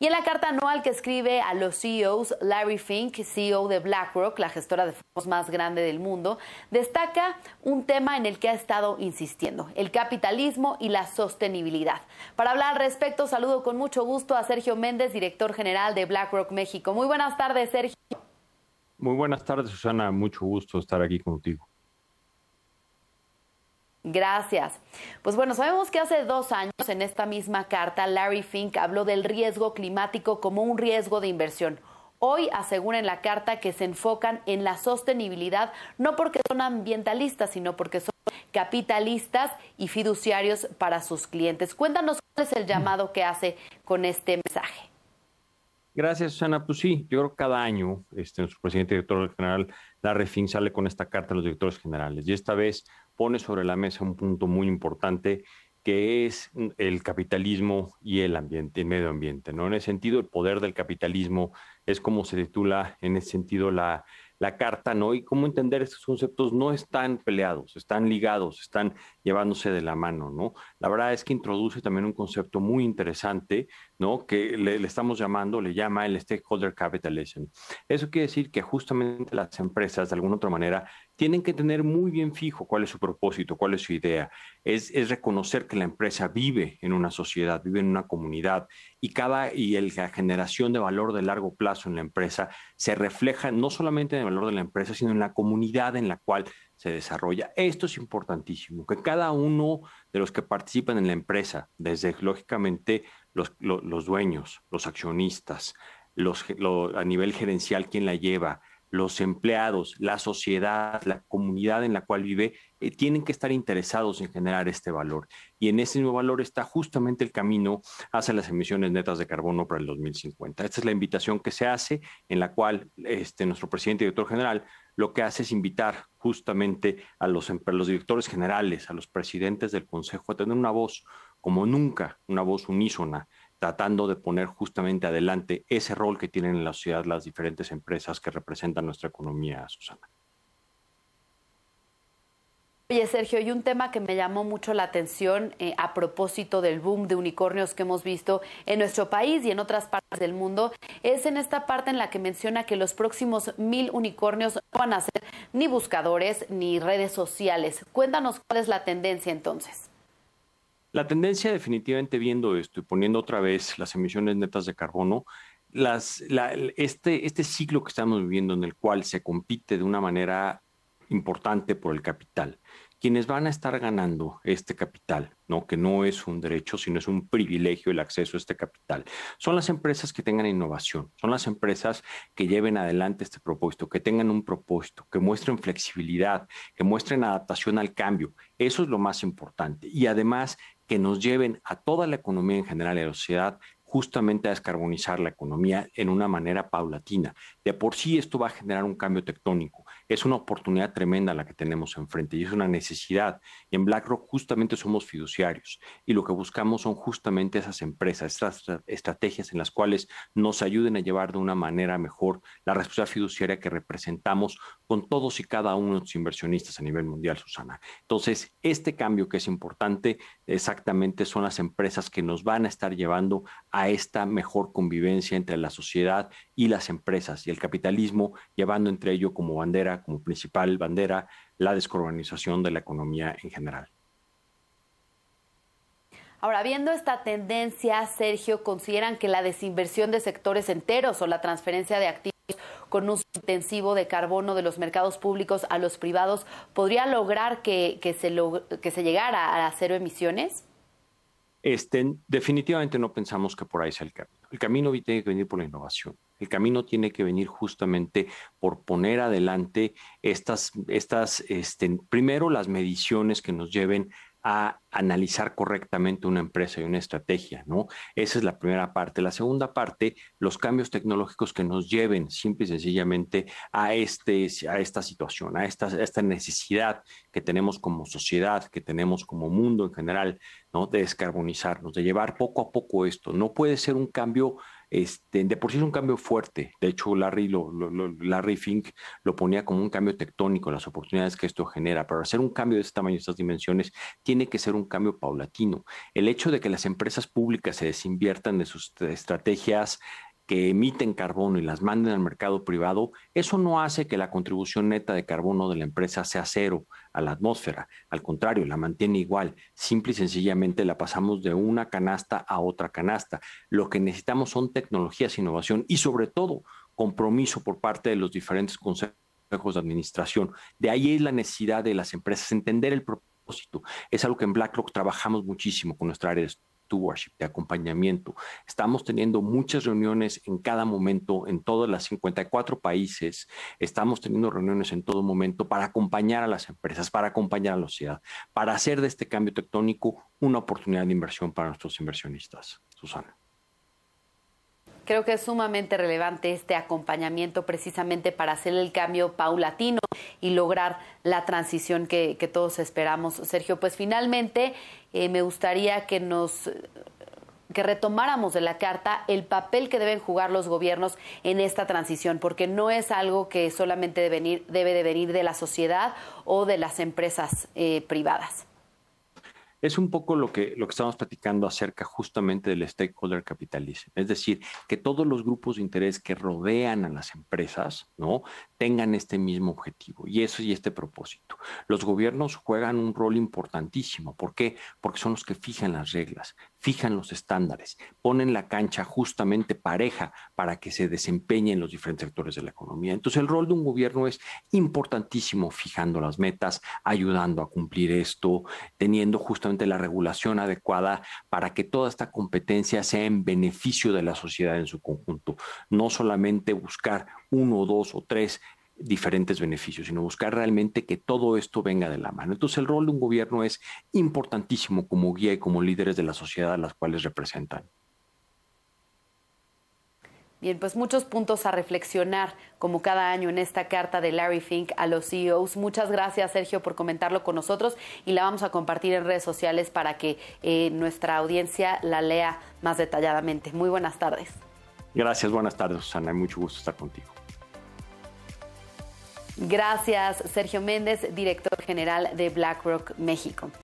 Y en la carta anual que escribe a los CEOs, Larry Fink, CEO de BlackRock, la gestora de fondos más grande del mundo, destaca un tema en el que ha estado insistiendo, el capitalismo y la sostenibilidad. Para hablar al respecto, saludo con mucho gusto a Sergio Méndez, director general de BlackRock México. Muy buenas tardes, Sergio. Muy buenas tardes, Susana. Mucho gusto estar aquí contigo. Gracias. Pues bueno, sabemos que hace dos años en esta misma carta Larry Fink habló del riesgo climático como un riesgo de inversión. Hoy asegura en la carta que se enfocan en la sostenibilidad no porque son ambientalistas, sino porque son capitalistas y fiduciarios para sus clientes. Cuéntanos cuál es el llamado que hace con este mensaje. Gracias, Susana. Pues sí, yo creo que cada año este, nuestro presidente director general, Larry Fink, sale con esta carta a los directores generales. Y esta vez pone sobre la mesa un punto muy importante que es mm, el capitalismo y el ambiente, medio ambiente. ¿no? En ese sentido, el poder del capitalismo es como se titula en ese sentido la, carta, ¿no? Y cómo entender estos conceptos no están peleados, están ligados, están llevándose de la mano, ¿no? La verdad es que introduce también un concepto muy interesante, ¿no? Que le, estamos llamando, le llama el stakeholder capitalism. Eso quiere decir que justamente las empresas, de alguna otra manera, tienen que tener muy bien fijo cuál es su propósito, cuál es su idea. Es, reconocer que la empresa vive en una sociedad, vive en una comunidad y cada y el, la generación de valor de largo plazo en la empresa se refleja no solamente en el valor de la empresa, sino en la comunidad en la cual se desarrolla. Esto es importantísimo, que cada uno de los que participan en la empresa, desde lógicamente los, dueños, los accionistas, a nivel gerencial, quien la lleva, los empleados, la sociedad, la comunidad en la cual vive, eh, tienen que estar interesados en generar este valor. Y en ese nuevo valor está justamente el camino hacia las emisiones netas de carbono para el 2050. Esta es la invitación que se hace, en la cual este, nuestro presidente y director general lo que hace es invitar justamente a los, a los directores generales, a los presidentes del Consejo, a tener una voz como nunca, una voz unísona tratando de poner justamente adelante ese rol que tienen en la sociedad las diferentes empresas que representan nuestra economía, Susana. Oye, Sergio, y un tema que me llamó mucho la atención eh, a propósito del boom de unicornios que hemos visto en nuestro país y en otras partes del mundo, es en esta parte en la que menciona que los próximos mil unicornios no van a ser ni buscadores ni redes sociales. Cuéntanos cuál es la tendencia entonces. La tendencia definitivamente viendo esto y poniendo otra vez las emisiones netas de carbono, este, este ciclo que estamos viviendo en el cual se compite de una manera importante por el capital, quienes van a estar ganando este capital, ¿no? que no es un derecho, sino es un privilegio el acceso a este capital. Son las empresas que tengan innovación, son las empresas que lleven adelante este propósito, que tengan un propósito, que muestren flexibilidad, que muestren adaptación al cambio. Eso es lo más importante. Y además que nos lleven a toda la economía en general y a la sociedad justamente a descarbonizar la economía en una manera paulatina. De por sí esto va a generar un cambio tectónico es una oportunidad tremenda la que tenemos enfrente y es una necesidad. Y en BlackRock justamente somos fiduciarios y lo que buscamos son justamente esas empresas, esas estrategias en las cuales nos ayuden a llevar de una manera mejor la responsabilidad fiduciaria que representamos con todos y cada uno de los inversionistas a nivel mundial, Susana. Entonces, este cambio que es importante exactamente son las empresas que nos van a estar llevando a esta mejor convivencia entre la sociedad y las empresas y el capitalismo llevando entre ello como bandera como principal bandera la descarbonización de la economía en general. Ahora, viendo esta tendencia, Sergio, ¿consideran que la desinversión de sectores enteros o la transferencia de activos con un intensivo de carbono de los mercados públicos a los privados podría lograr que, se, llegara a cero emisiones? Este, definitivamente no pensamos que por ahí sea el camino. El camino tiene que venir por la innovación. El camino tiene que venir justamente por poner adelante estas, estas este, primero las mediciones que nos lleven a analizar correctamente una empresa y una estrategia, ¿no? Esa es la primera parte. La segunda parte, los cambios tecnológicos que nos lleven simple y sencillamente a, este, a esta situación, a esta, a esta necesidad que tenemos como sociedad, que tenemos como mundo en general, ¿no? De descarbonizarnos, de llevar poco a poco esto. No puede ser un cambio este, de por sí es un cambio fuerte. De hecho, Larry, lo, Larry Fink lo ponía como un cambio tectónico, las oportunidades que esto genera. Para hacer un cambio de este tamaño, de estas dimensiones, tiene que ser un cambio paulatino. El hecho de que las empresas públicas se desinviertan de sus estrategias que emiten carbono y las manden al mercado privado, eso no hace que la contribución neta de carbono de la empresa sea cero a la atmósfera. Al contrario, la mantiene igual. Simple y sencillamente la pasamos de una canasta a otra canasta. Lo que necesitamos son tecnologías, e innovación y sobre todo compromiso por parte de los diferentes consejos de administración. De ahí es la necesidad de las empresas entender el propósito. Es algo que en BlackRock trabajamos muchísimo con nuestra área de estudio worship, de acompañamiento. Estamos teniendo muchas reuniones en cada momento en todos las 54 países. Estamos teniendo reuniones en todo momento para acompañar a las empresas, para acompañar a la sociedad, para hacer de este cambio tectónico una oportunidad de inversión para nuestros inversionistas. Susana. Creo que es sumamente relevante este acompañamiento precisamente para hacer el cambio paulatino y lograr la transición que todos esperamos. Sergio, pues finalmente, eh, me gustaría que nos que retomáramos de la carta el papel que deben jugar los gobiernos en esta transición, porque no es algo que solamente debe, venir, de venir de la sociedad o de las empresas eh, privadas. Es un poco lo que, lo que estamos platicando acerca justamente del stakeholder capitalismo es decir, que todos los grupos de interés que rodean a las empresas ¿no? tengan este mismo objetivo y eso y este propósito. Los gobiernos juegan un rol importantísimo. ¿Por qué? Porque son los que fijan las reglas, fijan los estándares, ponen la cancha justamente pareja para que se desempeñen los diferentes sectores de la economía. Entonces el rol de un gobierno es importantísimo fijando las metas, ayudando a cumplir esto, teniendo justamente la regulación adecuada para que toda esta competencia sea en beneficio de la sociedad en su conjunto, no solamente buscar uno, dos o tres diferentes beneficios, sino buscar realmente que todo esto venga de la mano. Entonces el rol de un gobierno es importantísimo como guía y como líderes de la sociedad a las cuales representan. Bien, pues muchos puntos a reflexionar, como cada año en esta carta de Larry Fink a los CEOs. Muchas gracias, Sergio, por comentarlo con nosotros y la vamos a compartir en redes sociales para que eh, nuestra audiencia la lea más detalladamente. Muy buenas tardes. Gracias, buenas tardes, Susana. Mucho gusto estar contigo. Gracias, Sergio Méndez, director general de BlackRock México.